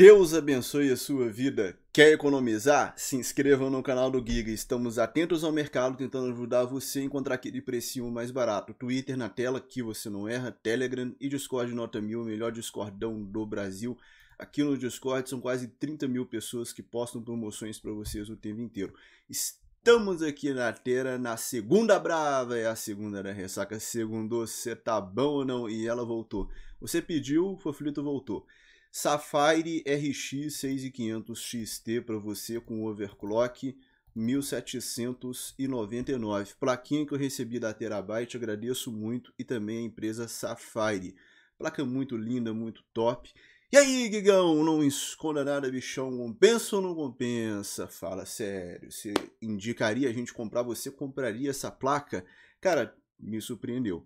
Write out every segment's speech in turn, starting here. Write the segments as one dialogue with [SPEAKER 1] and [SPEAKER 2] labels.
[SPEAKER 1] Deus abençoe a sua vida. Quer economizar? Se inscreva no canal do Giga. Estamos atentos ao mercado, tentando ajudar você a encontrar aquele precinho mais barato. Twitter na tela, que você não erra. Telegram e Discord nota mil, o melhor Discordão do Brasil. Aqui no Discord são quase 30 mil pessoas que postam promoções para vocês o tempo inteiro. Estamos aqui na Terra, na segunda brava, é a segunda da né, ressaca. Segundou, você tá bom ou não? E ela voltou. Você pediu, o Foflito voltou. Safari RX 6500 XT para você com overclock 1799. Plaquinha que eu recebi da Terabyte, agradeço muito e também a empresa Safari. Placa muito linda, muito top. E aí, Guigão, não esconda nada, bichão. Compensa ou não compensa? Fala sério. Você indicaria a gente comprar? Você compraria essa placa? Cara, me surpreendeu.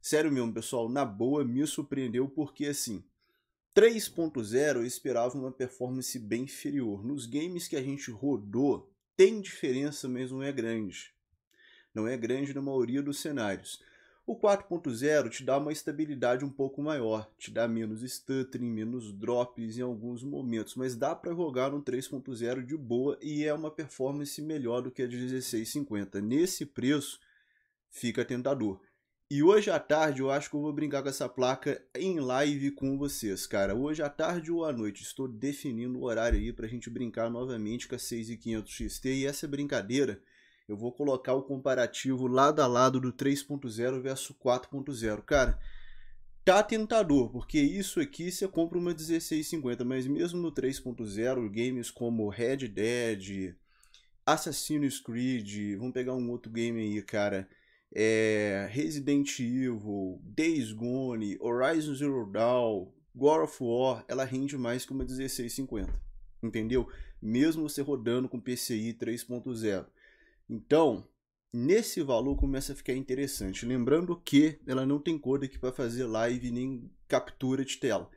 [SPEAKER 1] Sério mesmo, pessoal, na boa, me surpreendeu porque assim, 3.0 eu esperava uma performance bem inferior. Nos games que a gente rodou, tem diferença, mas não é grande. Não é grande na maioria dos cenários. O 4.0 te dá uma estabilidade um pouco maior, te dá menos stuttering, menos drops em alguns momentos, mas dá para jogar um 3.0 de boa e é uma performance melhor do que a de 1650. Nesse preço, fica tentador. E hoje à tarde eu acho que eu vou brincar com essa placa em live com vocês, cara. Hoje à tarde ou à noite, estou definindo o horário aí pra gente brincar novamente com a 6500 XT. E essa brincadeira eu vou colocar o comparativo lado a lado do 3.0 versus 4.0. Cara, tá tentador, porque isso aqui você compra uma 1650, mas mesmo no 3.0, games como Red Dead, Assassin's Creed, vamos pegar um outro game aí, cara, é, Resident Evil, Days Gone, Horizon Zero Dawn, God of War, ela rende mais que uma 1650, entendeu? Mesmo você rodando com PCI 3.0. Então, nesse valor começa a ficar interessante. Lembrando que ela não tem codec para fazer live nem captura de tela.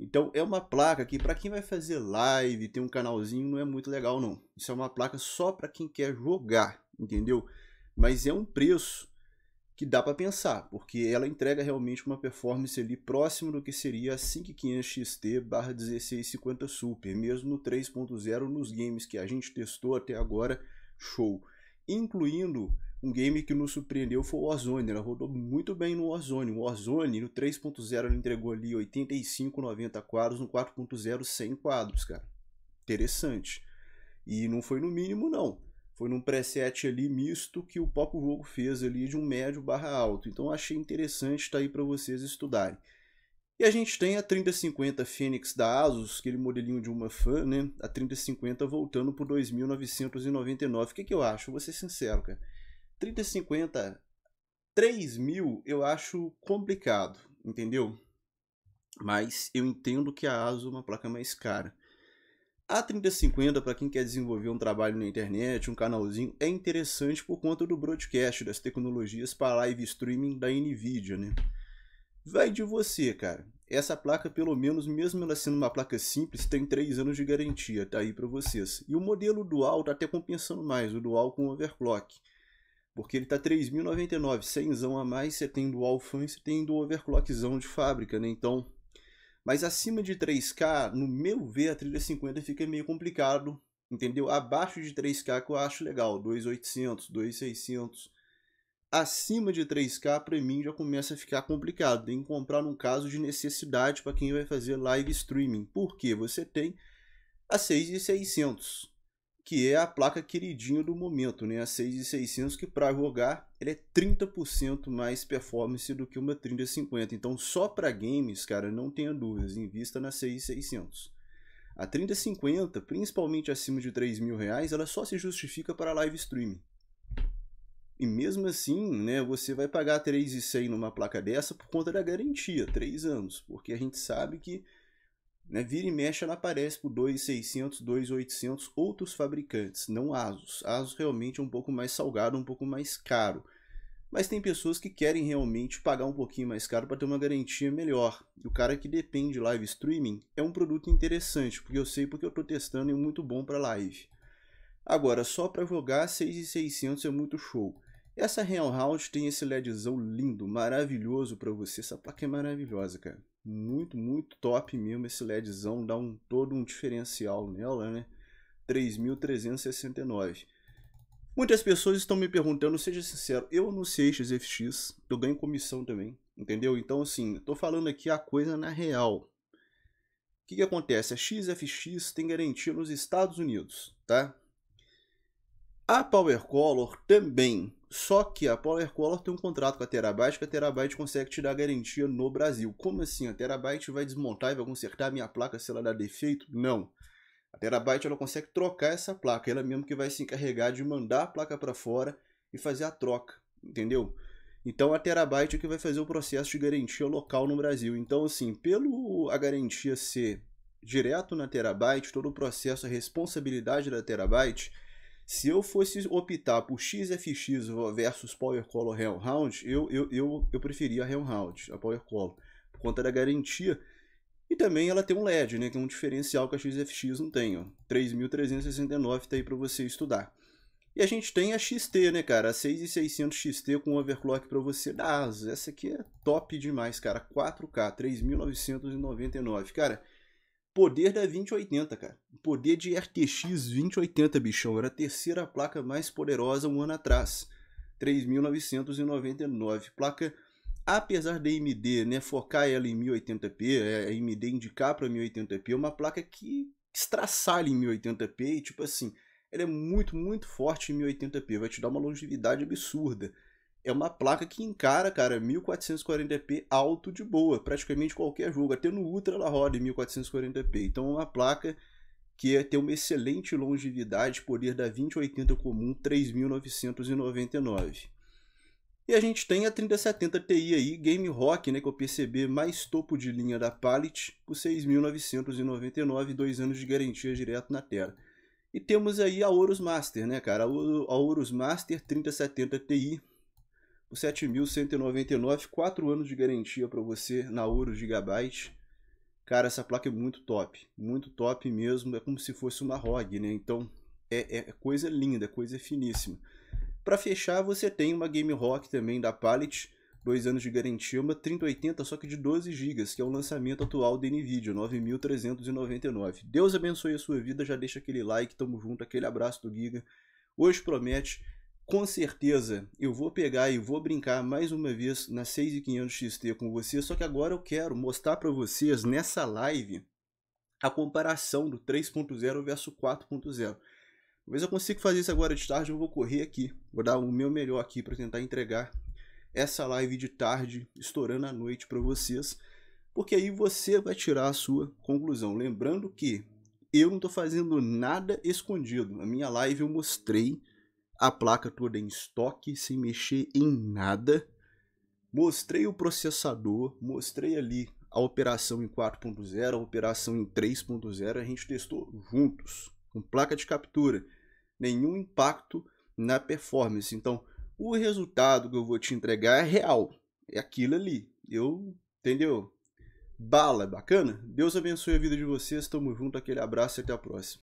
[SPEAKER 1] Então é uma placa que para quem vai fazer live, tem um canalzinho, não é muito legal não. Isso é uma placa só para quem quer jogar, entendeu? Mas é um preço que dá para pensar, porque ela entrega realmente uma performance ali próxima do que seria a 5500 XT 1650 Super, mesmo no 3.0 nos games que a gente testou até agora, show. Incluindo um game que nos surpreendeu foi o Warzone, ela rodou muito bem no Warzone. O Warzone no 3.0 ela entregou ali 85, 90 quadros, no 4.0 100 quadros, cara. Interessante. E não foi no mínimo não foi num preset ali misto que o próprio jogo fez ali de um médio barra alto. Então achei interessante estar tá aí para vocês estudarem. E a gente tem a 3050 Phoenix da Asus, aquele modelinho de uma fan, né? A 3050 voltando por 2.999. O que, que eu acho? Vou ser sincero, cara. 3050, 3.000 eu acho complicado, entendeu? Mas eu entendo que a Asus é uma placa mais cara. A 3050, para quem quer desenvolver um trabalho na internet, um canalzinho, é interessante por conta do broadcast, das tecnologias para live streaming da NVIDIA, né? Vai de você, cara. Essa placa, pelo menos, mesmo ela sendo uma placa simples, tem 3 anos de garantia, tá aí para vocês. E o modelo dual tá até compensando mais, o dual com overclock. Porque ele tá 3.099, 100 a mais, você tem dual fan, você tem do overclockzão de fábrica, né? Então, mas acima de 3K, no meu ver, a 3050 fica meio complicado, entendeu? Abaixo de 3K que eu acho legal, 2.800, 2.600. Acima de 3K, para mim, já começa a ficar complicado. Tem que comprar num caso de necessidade para quem vai fazer live streaming. Porque você tem a 6.600 que é a placa queridinha do momento, né? A 6600 que para jogar ele é 30% mais performance do que uma 3050. Então só para games, cara, não tenha dúvidas, invista na 6600. A 3050, principalmente acima de 3 mil reais, ela só se justifica para live streaming. E mesmo assim, né, você vai pagar 3,100 numa placa dessa por conta da garantia, 3 anos, porque a gente sabe que né? Vira e mexe, ela aparece por 2,600, 2,800 outros fabricantes, não Asus. Asus realmente é um pouco mais salgado, um pouco mais caro. Mas tem pessoas que querem realmente pagar um pouquinho mais caro para ter uma garantia melhor. E o cara que depende de live streaming é um produto interessante, porque eu sei porque eu estou testando e é muito bom para live. Agora, só para jogar 6600 é muito show. Essa Real House tem esse LEDzão lindo, maravilhoso para você. Essa placa é maravilhosa, cara muito, muito top mesmo esse LEDzão, dá um todo um diferencial nela, né? 3.369. Muitas pessoas estão me perguntando, seja sincero, eu anunciei XFX, eu ganho comissão também, entendeu? Então assim, estou falando aqui a coisa na real. O que, que acontece? A XFX tem garantia nos Estados Unidos, tá? A PowerColor também, só que a PowerColor tem um contrato com a Terabyte que a Terabyte consegue tirar garantia no Brasil. Como assim? A Terabyte vai desmontar e vai consertar a minha placa se ela dar defeito? Não. A Terabyte ela consegue trocar essa placa, ela mesmo que vai se encarregar de mandar a placa para fora e fazer a troca, entendeu? Então a Terabyte é que vai fazer o processo de garantia local no Brasil. Então assim, pelo a garantia ser direto na Terabyte, todo o processo, a responsabilidade da Terabyte se eu fosse optar por XFX versus PowerColor HellHound, eu, eu, eu, eu preferia a Round, a PowerColor, por conta da garantia. E também ela tem um LED, né, que é um diferencial que a XFX não tem. Ó. 3.369 está aí para você estudar. E a gente tem a XT, né, cara? A 6600 XT com overclock para você da ASUS. Essa aqui é top demais, cara. 4K, 3.999. Cara, Poder da 2080, cara. Poder de RTX 2080, bichão. Era a terceira placa mais poderosa um ano atrás. 3.999. Placa, apesar da AMD né, focar ela em 1080p, é, a AMD indicar para 1080p, é uma placa que estraçalha em 1080p e, tipo assim, ela é muito, muito forte em 1080p. Vai te dar uma longevidade absurda é uma placa que encara, cara, 1440p alto de boa, praticamente qualquer jogo, até no Ultra ela roda em 1440p. Então é uma placa que é, tem uma excelente longevidade, poder da 2080 comum 3999. E a gente tem a 3070 Ti aí, Game Rock, né, que é o PCB mais topo de linha da Pallet, por 6.999, dois anos de garantia direto na tela. E temos aí a Ouros Master, né, cara? A Ouros Master 3070 Ti, por 7.199, 4 anos de garantia para você na Ouro Gigabyte. Cara, essa placa é muito top, muito top mesmo, é como se fosse uma ROG, né? Então, é, é, é coisa linda, é coisa finíssima. Para fechar, você tem uma Game Rock também da Pallet, 2 anos de garantia, uma 3080 só que de 12 GB, que é o lançamento atual da Nvidia, 9.399. Deus abençoe a sua vida, já deixa aquele like, tamo junto, aquele abraço do Giga. Hoje promete com certeza, eu vou pegar e vou brincar mais uma vez na 6500 XT com você, só que agora eu quero mostrar para vocês nessa live a comparação do 3.0 versus 4.0. Talvez eu consiga fazer isso agora de tarde, eu vou correr aqui, vou dar o meu melhor aqui para tentar entregar essa live de tarde, estourando a noite para vocês, porque aí você vai tirar a sua conclusão. Lembrando que eu não estou fazendo nada escondido, na minha live eu mostrei a placa toda em estoque, sem mexer em nada. Mostrei o processador, mostrei ali a operação em 4.0, a operação em 3.0, a gente testou juntos, com placa de captura. Nenhum impacto na performance. Então, o resultado que eu vou te entregar é real. É aquilo ali. Eu, entendeu? Bala, bacana? Deus abençoe a vida de vocês. Tamo junto, aquele abraço e até a próxima.